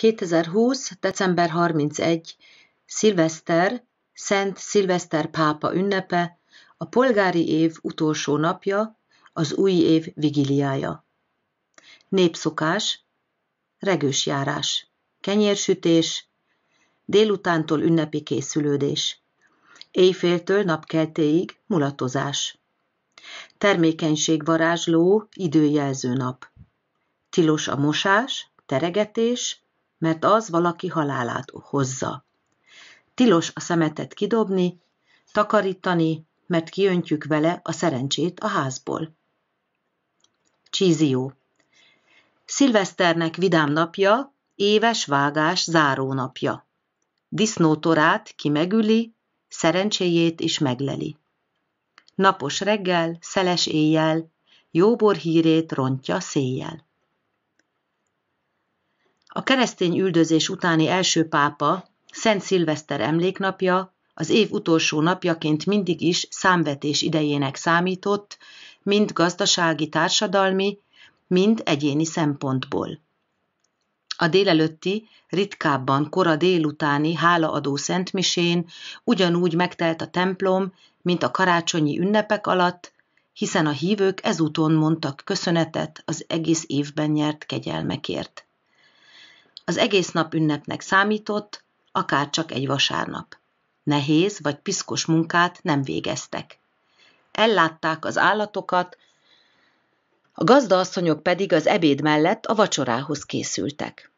2020. december 31. Szilveszter, Szent Szilveszter pápa ünnepe, a polgári év utolsó napja, az új év vigiliája. Népszokás, regős járás, kenyérsütés, délutántól ünnepi készülődés, éjféltől napkeltéig mulatozás. Termékenység varázsló, időjelző nap. Tilos a mosás, teregetés, mert az valaki halálát hozza. Tilos a szemetet kidobni, takarítani, mert kiöntjük vele a szerencsét a házból. Csízió Szilveszternek vidám napja, éves vágás zárónapja. Disznótorát ki megüli, szerencséjét is megleli. Napos reggel, szeles éjjel, jóbor hírét rontja széjjel. A keresztény üldözés utáni első pápa, Szent Szilveszter emléknapja az év utolsó napjaként mindig is számvetés idejének számított, mind gazdasági, társadalmi, mind egyéni szempontból. A délelőtti, ritkábban kora délutáni hálaadó szentmisén ugyanúgy megtelt a templom, mint a karácsonyi ünnepek alatt, hiszen a hívők ezúton mondtak köszönetet az egész évben nyert kegyelmekért. Az egész nap ünnepnek számított, akár csak egy vasárnap. Nehéz vagy piszkos munkát nem végeztek. Ellátták az állatokat, a gazdaasszonyok pedig az ebéd mellett a vacsorához készültek.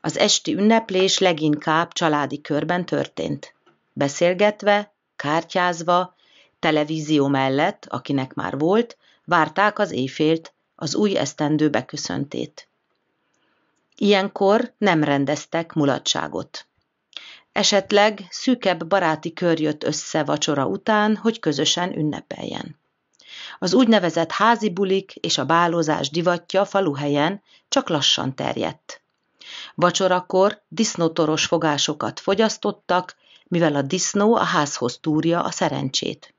Az esti ünneplés leginkább családi körben történt. Beszélgetve, kártyázva, televízió mellett, akinek már volt, várták az éjfélt, az új esztendő beköszöntét. Ilyenkor nem rendeztek mulatságot. Esetleg szűkebb baráti kör jött össze vacsora után, hogy közösen ünnepeljen. Az úgynevezett házi bulik és a bálozás divatja faluhelyen csak lassan terjedt. Vacsorakor disznótoros fogásokat fogyasztottak, mivel a disznó a házhoz túrja a szerencsét.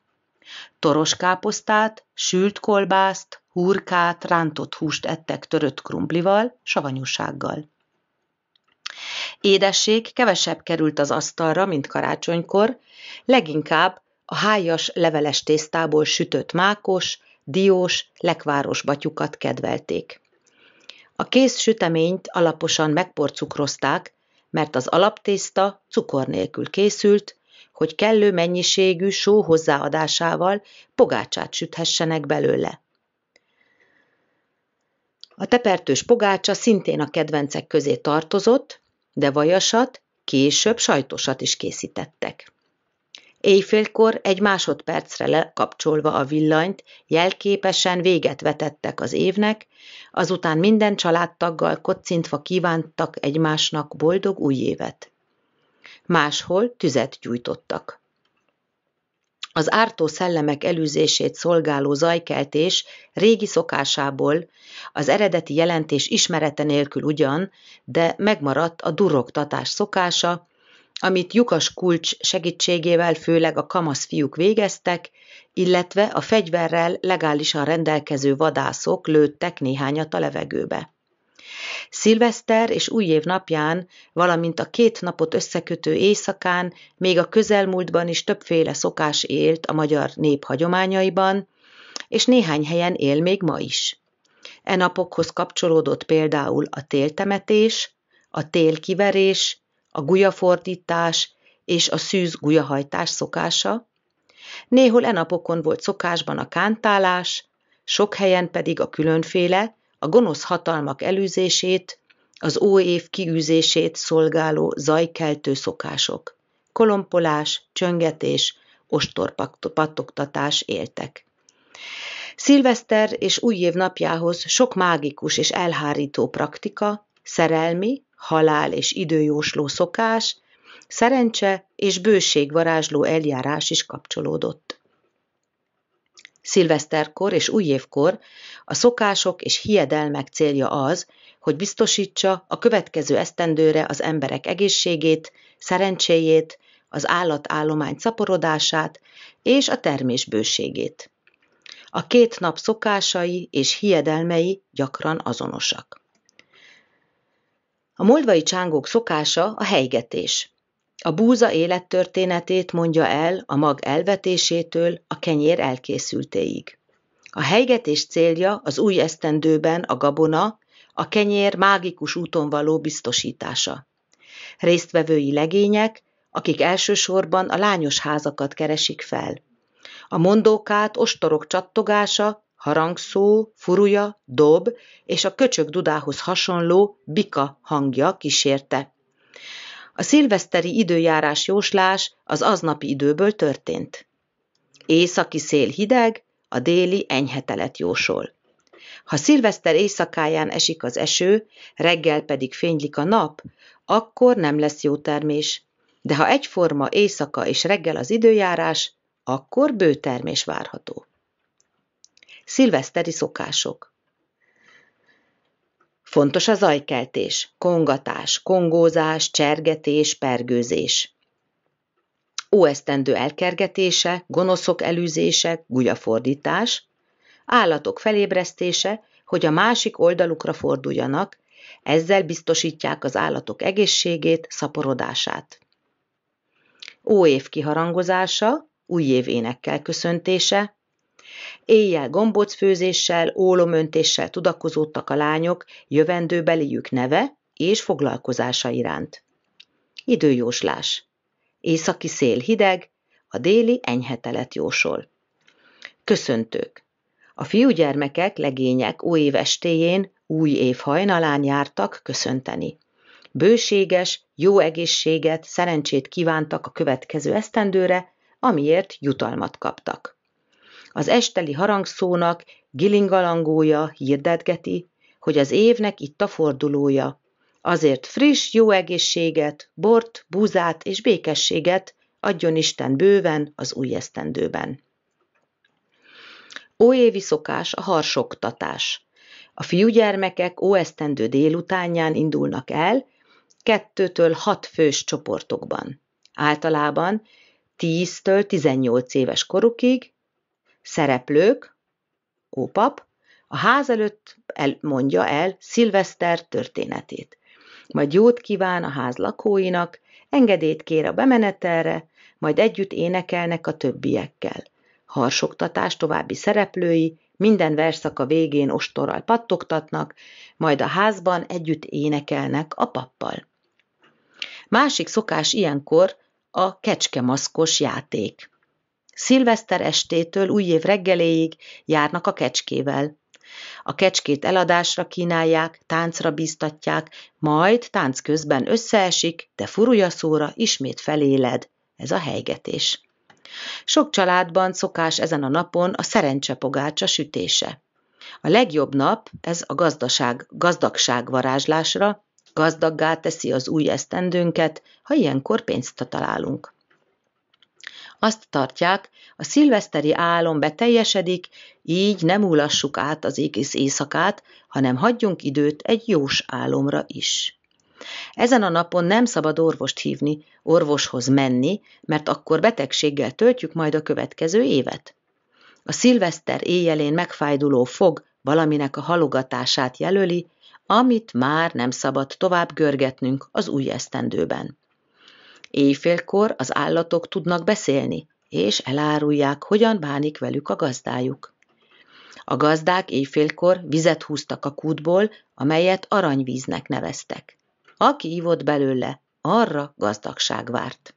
Toros káposztát, sült kolbászt, hurkát, rántott húst ettek törött krumplival, savanyúsággal. Édesség kevesebb került az asztalra, mint karácsonykor, leginkább a hájas leveles tésztából sütött mákos, diós, lekváros batyukat kedvelték. A kész süteményt alaposan megporcukrozták, mert az alaptészta cukor nélkül készült, hogy kellő mennyiségű só hozzáadásával pogácsát süthessenek belőle. A tepertős pogácsa szintén a kedvencek közé tartozott, de vajasat, később sajtosat is készítettek. Éjfélkor egy másodpercre lekapcsolva a villanyt, jelképesen véget vetettek az évnek, azután minden családtaggal kocintva kívántak egymásnak boldog új évet. Máshol tüzet gyújtottak. Az ártó szellemek elűzését szolgáló zajkeltés régi szokásából, az eredeti jelentés ismerete nélkül ugyan, de megmaradt a durogtatás szokása, amit lyukas kulcs segítségével főleg a kamasz fiúk végeztek, illetve a fegyverrel legálisan rendelkező vadászok lőttek néhányat a levegőbe. Szilveszter és újév napján, valamint a két napot összekötő éjszakán még a közelmúltban is többféle szokás élt a magyar nép hagyományaiban, és néhány helyen él még ma is. E napokhoz kapcsolódott például a téltemetés, a télkiverés, a gulyafordítás és a szűz gulyahajtás szokása, Néhol e napokon volt szokásban a kántálás, sok helyen pedig a különféle, a gonosz hatalmak előzését, az óév kiűzését szolgáló zajkeltő szokások. Kolompolás, csöngetés, ostorpattogtatás éltek. Szilveszter és újév napjához sok mágikus és elhárító praktika, szerelmi, halál és időjósló szokás, szerencse és bőség varázsló eljárás is kapcsolódott. Szilveszterkor és újévkor a szokások és hiedelmek célja az, hogy biztosítsa a következő esztendőre az emberek egészségét, szerencséjét, az állatállomány szaporodását és a termés bőségét. A két nap szokásai és hiedelmei gyakran azonosak. A moldvai csángók szokása a helygetés. A búza élettörténetét mondja el a mag elvetésétől a kenyér elkészültéig. A helygetés célja az új esztendőben a gabona, a kenyér mágikus úton való biztosítása. Résztvevői legények, akik elsősorban a lányos házakat keresik fel. A mondókát ostorok csattogása, harangszó, furuja, dob és a köcsög dudához hasonló bika hangja kísérte. A szilveszteri időjárás jóslás az aznapi időből történt. Északi szél hideg, a déli enyhetelet jósol. Ha szilveszter éjszakáján esik az eső, reggel pedig fénylik a nap, akkor nem lesz jó termés. De ha egyforma éjszaka és reggel az időjárás, akkor bő termés várható. Szilveszteri szokások Fontos a zajkeltés, kongatás, kongózás, csergetés, pergőzés. Óesztendő elkergetése, gonoszok elűzése, gulyafordítás, állatok felébresztése, hogy a másik oldalukra forduljanak, ezzel biztosítják az állatok egészségét, szaporodását. Óév kiharangozása, újév énekkel köszöntése, Éjjel gombócfőzéssel, ólomöntéssel tudakozódtak a lányok jövendőbeliük neve és foglalkozása iránt. Időjóslás. Északi szél hideg, a déli enyhetelet jósol. Köszöntők. A fiúgyermekek, legények év estéjén, új év hajnalán jártak köszönteni. Bőséges, jó egészséget, szerencsét kívántak a következő esztendőre, amiért jutalmat kaptak. Az esteli harangszónak gilingalangója hirdetgeti, hogy az évnek itt a fordulója. Azért friss, jó egészséget, bort, búzát és békességet adjon Isten bőven az új esztendőben. Óévi szokás a harsoktatás. A fiúgyermekek óesztendő délutánján indulnak el, kettőtől hat fős csoportokban. Általában 10-től 18 éves korukig, szereplők, ópap, a ház előtt el, mondja el Szilveszter történetét. Majd jót kíván a ház lakóinak, engedélyt kér a bemenetelre, majd együtt énekelnek a többiekkel. Harsogtatás további szereplői, minden verszaka végén ostorral pattogtatnak, majd a házban együtt énekelnek a pappal. Másik szokás ilyenkor a kecskemaszkos játék. Szilveszter estétől újév reggeléig járnak a kecskével. A kecskét eladásra kínálják, táncra bíztatják, majd tánc közben összeesik, de furulja szóra ismét feléled. Ez a helygetés. Sok családban szokás ezen a napon a szerencsepogácsa sütése. A legjobb nap ez a gazdaság, gazdagság varázslásra, gazdaggá teszi az új esztendőnket, ha ilyenkor pénzt találunk. Azt tartják, a szilveszteri álom beteljesedik, így nem úlassuk át az egész éjszakát, hanem hagyjunk időt egy jós álomra is. Ezen a napon nem szabad orvost hívni, orvoshoz menni, mert akkor betegséggel töltjük majd a következő évet. A szilveszter éjjelén megfájduló fog valaminek a halogatását jelöli, amit már nem szabad tovább görgetnünk az új esztendőben. Éjfélkor az állatok tudnak beszélni, és elárulják, hogyan bánik velük a gazdájuk. A gazdák éjfélkor vizet húztak a kútból, amelyet aranyvíznek neveztek. Aki ivott belőle, arra gazdagság várt.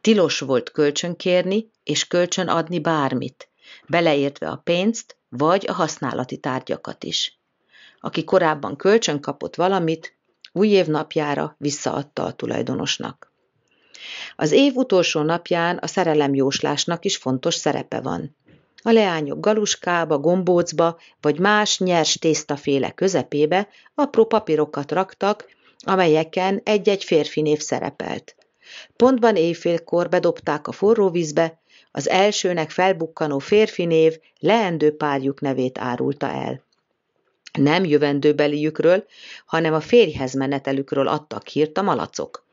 Tilos volt kölcsönkérni és kölcsön adni bármit, beleértve a pénzt vagy a használati tárgyakat is. Aki korábban kölcsön kapott valamit, új év napjára visszaadta a tulajdonosnak. Az év utolsó napján a szerelemjóslásnak is fontos szerepe van. A leányok galuskába, gombócba vagy más nyers tésztaféle közepébe apró papírokat raktak, amelyeken egy-egy férfi név szerepelt. Pontban éjfélkor bedobták a forró vízbe, az elsőnek felbukkanó férfi név leendő párjuk nevét árulta el. Nem jövendőbeliükről, hanem a férjhez menetelükről adtak hírt a malacok.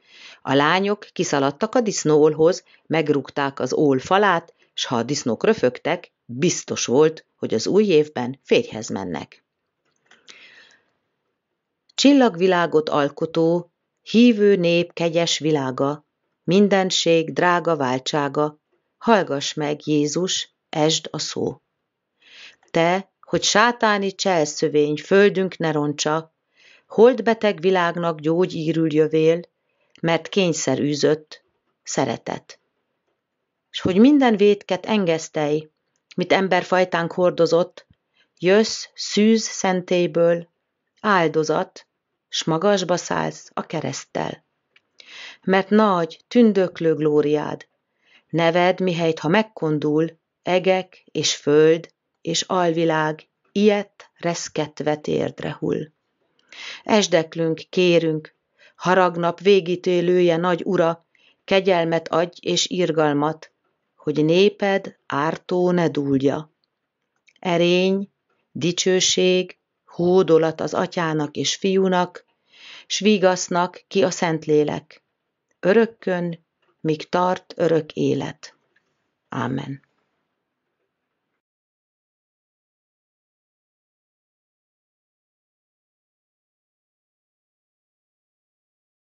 A lányok kiszaladtak a disznóolhoz, megrúgták az ól falát, s ha a disznók röfögtek, biztos volt, hogy az új évben férjhez mennek. Csillagvilágot alkotó, hívő nép kegyes világa, mindenség drága váltsága, hallgass meg, Jézus, esd a szó. Te, hogy sátáni cselszövény földünk ne roncsa, holdbeteg világnak gyógyírül jövél, mert kényszer űzött, szeretet. És hogy minden vétket engesztelj, mit emberfajtánk hordozott, jössz szűz szentélyből, áldozat, s magasba szállsz a keresztel. Mert nagy, tündöklő glóriád, neved mihelyt, ha megkondul, egek és föld és alvilág, ilyet reszketve térdre hull. Esdeklünk, kérünk, haragnap végítélője nagy ura, kegyelmet adj és irgalmat, hogy néped ártó ne dúlja. Erény, dicsőség, hódolat az atyának és fiúnak, s vigasznak ki a szent lélek, Örökkön, míg tart örök élet. Amen.